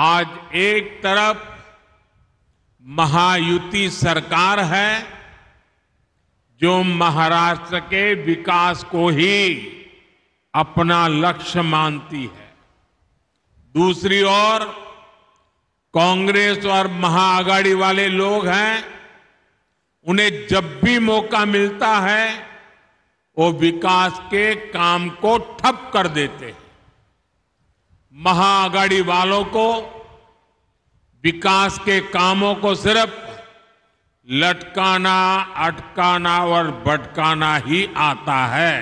आज एक तरफ महायुति सरकार है जो महाराष्ट्र के विकास को ही अपना लक्ष्य मानती है दूसरी ओर कांग्रेस और महाआघाड़ी वाले लोग हैं उन्हें जब भी मौका मिलता है वो विकास के काम को ठप कर देते हैं महाआघाड़ी वालों को विकास के कामों को सिर्फ लटकाना अटकाना और भटकाना ही आता है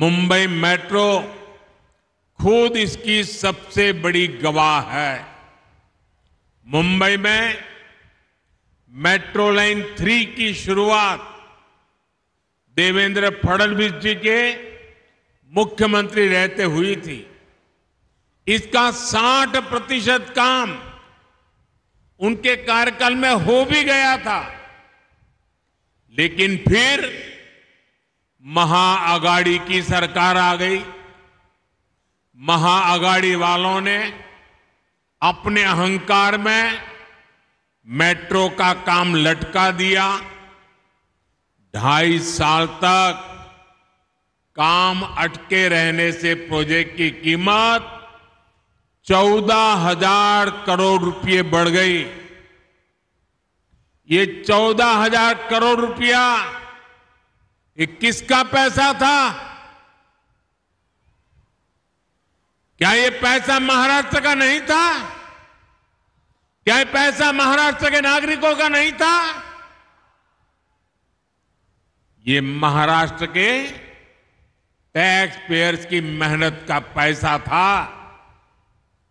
मुंबई मेट्रो खुद इसकी सबसे बड़ी गवाह है मुंबई में मेट्रो लाइन थ्री की शुरुआत देवेंद्र फडणवीस जी के मुख्यमंत्री रहते हुई थी इसका 60 प्रतिशत काम उनके कार्यकाल में हो भी गया था लेकिन फिर महाअगाड़ी की सरकार आ गई महाअगाड़ी वालों ने अपने अहंकार में मेट्रो का काम लटका दिया ढाई साल तक काम अटके रहने से प्रोजेक्ट की कीमत चौदह हजार करोड़ रुपये बढ़ गई ये चौदह हजार करोड़ रुपया ये किसका पैसा था क्या ये पैसा महाराष्ट्र का नहीं था क्या ये पैसा महाराष्ट्र के नागरिकों का नहीं था ये महाराष्ट्र के टैक्स पेयर्स की मेहनत का पैसा था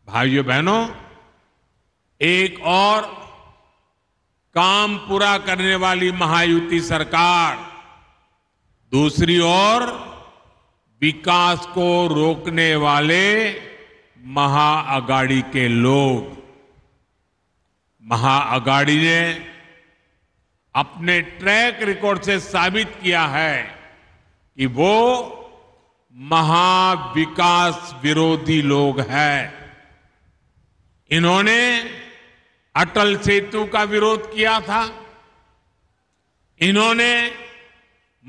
भाइयों बहनों एक और काम पूरा करने वाली महायुति सरकार दूसरी ओर विकास को रोकने वाले महाअगाड़ी के लोग महाअगाड़ी ने अपने ट्रैक रिकॉर्ड से साबित किया है कि वो महाविकास विरोधी लोग हैं इन्होंने अटल सेतु का विरोध किया था इन्होंने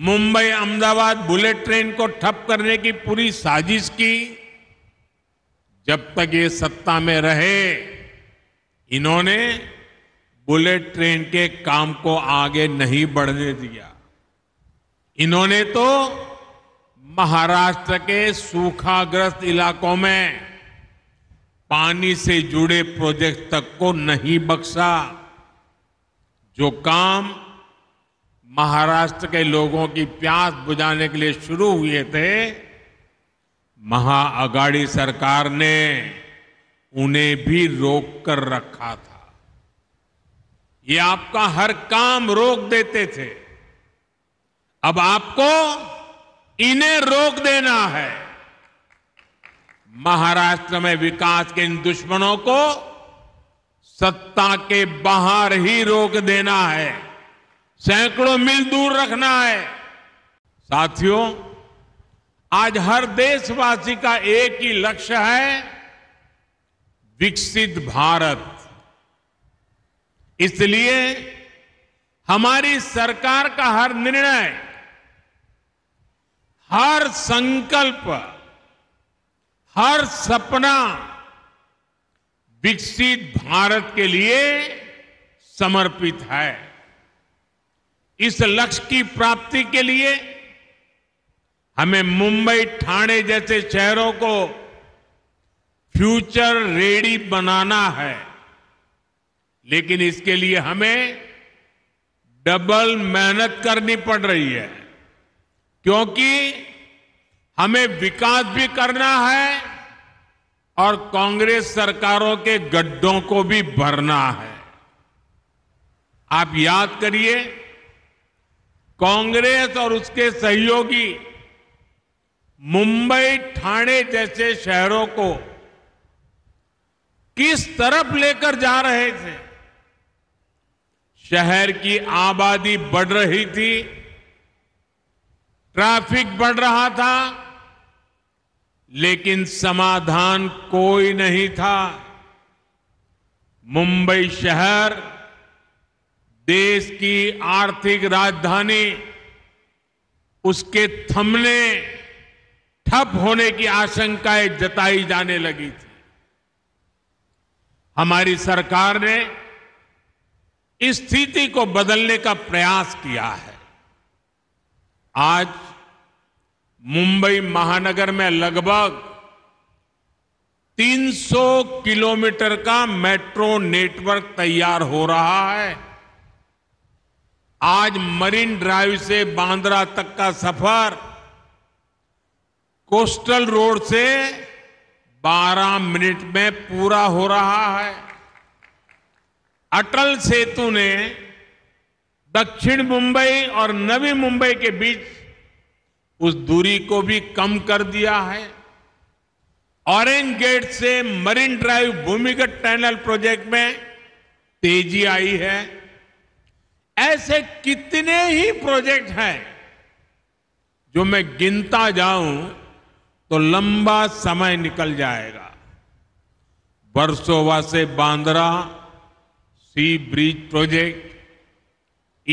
मुंबई अहमदाबाद बुलेट ट्रेन को ठप करने की पूरी साजिश की जब तक ये सत्ता में रहे इन्होंने बुलेट ट्रेन के काम को आगे नहीं बढ़ने दिया इन्होंने तो महाराष्ट्र के सूखाग्रस्त इलाकों में पानी से जुड़े प्रोजेक्ट तक को नहीं बख्शा जो काम महाराष्ट्र के लोगों की प्यास बुझाने के लिए शुरू हुए थे महाअगाड़ी सरकार ने उन्हें भी रोक कर रखा था ये आपका हर काम रोक देते थे अब आपको इन्हें रोक देना है महाराष्ट्र में विकास के इन दुश्मनों को सत्ता के बाहर ही रोक देना है सैकड़ों मील दूर रखना है साथियों आज हर देशवासी का एक ही लक्ष्य है विकसित भारत इसलिए हमारी सरकार का हर निर्णय हर संकल्प हर सपना विकसित भारत के लिए समर्पित है इस लक्ष्य की प्राप्ति के लिए हमें मुंबई ठाणे जैसे शहरों को फ्यूचर रेडी बनाना है लेकिन इसके लिए हमें डबल मेहनत करनी पड़ रही है क्योंकि हमें विकास भी करना है और कांग्रेस सरकारों के गड्ढों को भी भरना है आप याद करिए कांग्रेस और उसके सहयोगी मुंबई ठाणे जैसे शहरों को किस तरफ लेकर जा रहे थे शहर की आबादी बढ़ रही थी ट्रैफिक बढ़ रहा था लेकिन समाधान कोई नहीं था मुंबई शहर देश की आर्थिक राजधानी उसके थमने ठप होने की आशंकाएं जताई जाने लगी थी हमारी सरकार ने इस स्थिति को बदलने का प्रयास किया है आज मुंबई महानगर में लगभग 300 किलोमीटर का मेट्रो नेटवर्क तैयार हो रहा है आज मरीन ड्राइव से बांद्रा तक का सफर कोस्टल रोड से 12 मिनट में पूरा हो रहा है अटल सेतु ने दक्षिण मुंबई और नवी मुंबई के बीच उस दूरी को भी कम कर दिया है ऑरेंज गेट से मरीन ड्राइव भूमिगत टनल प्रोजेक्ट में तेजी आई है ऐसे कितने ही प्रोजेक्ट हैं जो मैं गिनता जाऊं तो लंबा समय निकल जाएगा बरसोवा से Bandra sea bridge project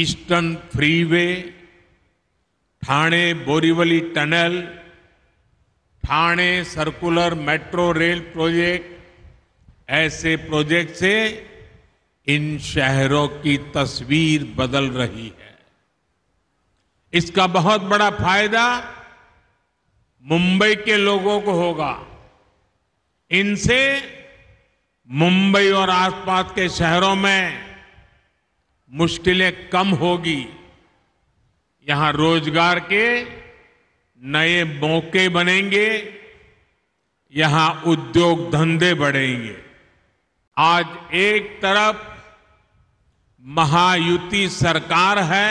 eastern freeway Thane Borivali tunnel Thane circular metro rail project ऐसे प्रोजेक्ट से इन शहरों की तस्वीर बदल रही है इसका बहुत बड़ा फायदा मुंबई के लोगों को होगा इनसे मुंबई और आसपास के शहरों में मुश्किलें कम होगी यहां रोजगार के नए मौके बनेंगे यहां उद्योग धंधे बढ़ेंगे आज एक तरफ महायुति सरकार है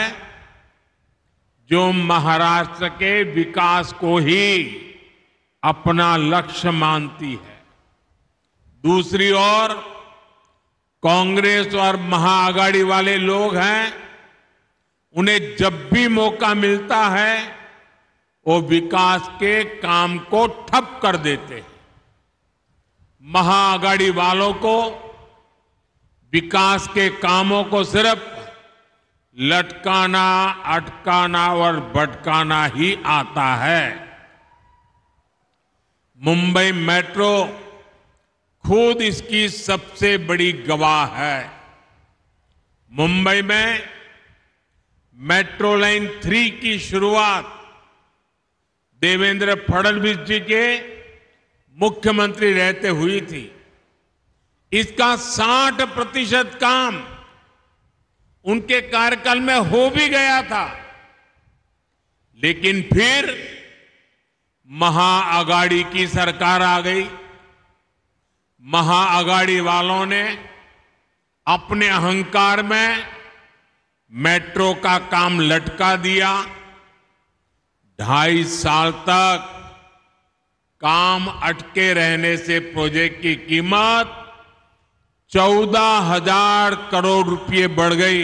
जो महाराष्ट्र के विकास को ही अपना लक्ष्य मानती है दूसरी ओर कांग्रेस और महाअगाड़ी वाले लोग हैं उन्हें जब भी मौका मिलता है वो विकास के काम को ठप कर देते हैं महाआघाड़ी वालों को विकास के कामों को सिर्फ लटकाना अटकाना और भटकाना ही आता है मुंबई मेट्रो खुद इसकी सबसे बड़ी गवाह है मुंबई में मेट्रो लाइन थ्री की शुरुआत देवेंद्र फडणवीस जी के मुख्यमंत्री रहते हुई थी इसका 60 प्रतिशत काम उनके कार्यकाल में हो भी गया था लेकिन फिर महाअगाड़ी की सरकार आ गई महाअगाड़ी वालों ने अपने अहंकार में मेट्रो का काम लटका दिया ढाई साल तक काम अटके रहने से प्रोजेक्ट की कीमत चौदह हजार करोड़ रुपये बढ़ गई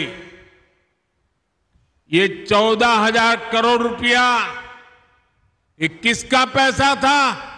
ये चौदह हजार करोड़ रुपया ये किसका पैसा था